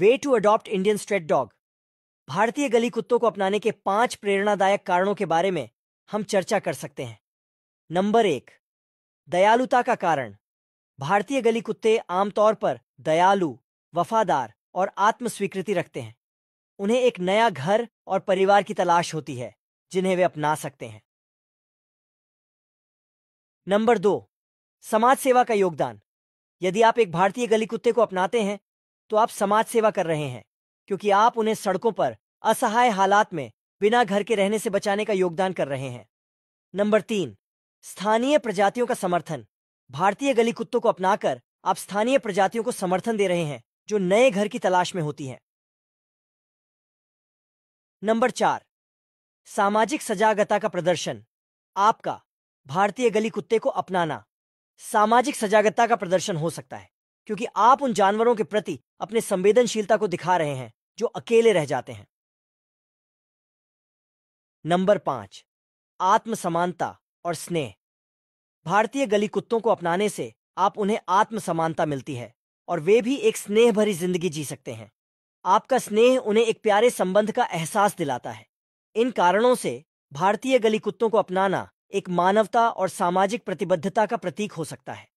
way to adopt Indian straight dog भारतीय गली कुत्तों को अपनाने के पांच प्रेरणादायक कारणों के बारे में हम चर्चा कर सकते हैं नंबर एक दयालुता का कारण भारतीय गली कुत्ते आमतौर पर दयालु वफादार और आत्मस्वीकृति रखते हैं उन्हें एक नया घर और परिवार की तलाश होती है जिन्हें वे अपना सकते हैं नंबर दो समाज सेवा का योगदान यदि आप एक भारतीय गली कुत्ते को अपनाते हैं तो आप समाज सेवा कर रहे हैं क्योंकि आप उन्हें सड़कों पर असहाय हालात में बिना घर के रहने से बचाने का योगदान कर रहे हैं नंबर तीन स्थानीय प्रजातियों का समर्थन भारतीय गली कुत्तों को अपनाकर आप स्थानीय प्रजातियों को समर्थन दे रहे हैं जो नए घर की तलाश में होती हैं नंबर चार सामाजिक सजागता का प्रदर्शन आपका भारतीय गली कुत्ते को अपनाना सामाजिक सजागता का प्रदर्शन हो सकता है क्योंकि आप उन जानवरों के प्रति अपने संवेदनशीलता को दिखा रहे हैं जो अकेले रह जाते हैं नंबर पांच आत्म समानता और स्नेह भारतीय गली कुत्तों को अपनाने से आप उन्हें आत्म समानता मिलती है और वे भी एक स्नेह भरी जिंदगी जी सकते हैं आपका स्नेह उन्हें एक प्यारे संबंध का एहसास दिलाता है इन कारणों से भारतीय गली कुत्तों को अपनाना एक मानवता और सामाजिक प्रतिबद्धता का प्रतीक हो सकता है